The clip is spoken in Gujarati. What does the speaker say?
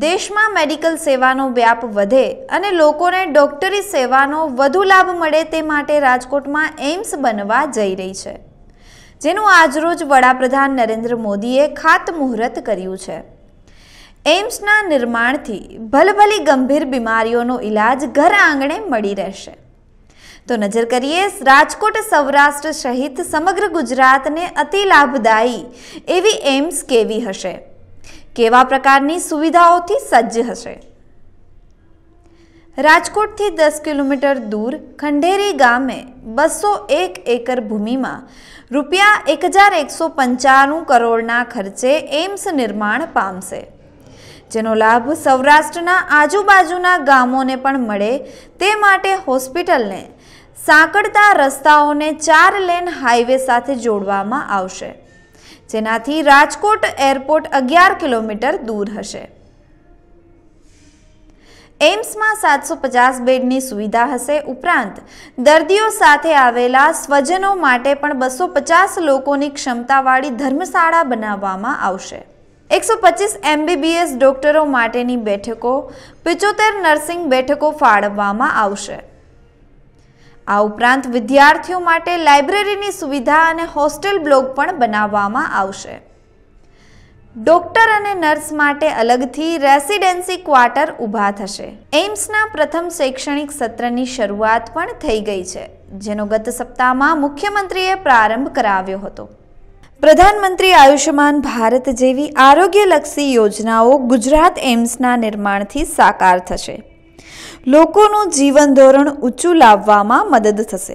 દેશમાં મેડિકલ સેવાનો વ્યાપ વધે અને લોકોને ડોક્ટરી સેવાનો વધુ લાભ મળે તે માટે રાજકોટમાં એમ્સ બનવા જઈ રહી છે જેનું આજરોજ વડાપ્રધાન નરેન્દ્ર મોદીએ ખાતમુહૂર્ત કર્યું છે એમ્સના નિર્માણથી ભલભલી ગંભીર બીમારીઓનો ઇલાજ ઘર આંગણે મળી રહેશે તો નજર કરીએ રાજકોટ સૌરાષ્ટ્ર સહિત સમગ્ર ગુજરાતને અતિ લાભદાયી એવી એઇમ્સ કેવી હશે કેવા પ્રકારની સુવિધાઓથી સજ્જ હશે રાજકોટથી દસ કિલોમીટર દૂર ખંડેરી ગામે બસો એક એકર ભૂમિમાં રૂપિયા એક હજાર એકસો પંચાણું કરોડના ખર્ચે એમ્સ નિર્માણ પામશે જેનો લાભ સૌરાષ્ટ્રના આજુબાજુના ગામોને પણ મળે તે માટે હોસ્પિટલને સાંકળતા રસ્તાઓને ચાર લેન હાઈવે સાથે જોડવામાં આવશે જેનાથી રાજકોટ એરપોર્ટ અગિયાર કિલોમીટર દૂર હશે એમ્સમાં સાતસો પચાસ બેડની સુવિધા હશે ઉપરાંત દર્દીઓ સાથે આવેલા સ્વજનો માટે પણ બસો પચાસ લોકોની ક્ષમતાવાળી ધર્મશાળા બનાવવામાં આવશે એકસો પચીસ એમબીબીએસ ડોક્ટરો માટેની બેઠકો પિચોતેર નર્સિંગ બેઠકો ફાળવવામાં આવશે આ ઉપરાંત વિદ્યાર્થીઓ માટે લાઇબ્રેરીની સુવિધા અને હોસ્ટેલ બ્લોક પણ બનાવવામાં આવશે ડોક્ટર અને નર્સ માટે અલગથી રેસિડેન્સી ક્વાર્ટર ઊભા થશે એઇમ્સના પ્રથમ શૈક્ષણિક સત્રની શરૂઆત પણ થઈ ગઈ છે જેનો ગત સપ્તાહમાં મુખ્યમંત્રીએ પ્રારંભ કરાવ્યો હતો પ્રધાનમંત્રી આયુષ્યમાન ભારત જેવી આરોગ્યલક્ષી યોજનાઓ ગુજરાત એમ્સના નિર્માણથી સાકાર થશે લોકોનું જીવન ધોરણ ઊંચું લાવવામાં મદદ થશે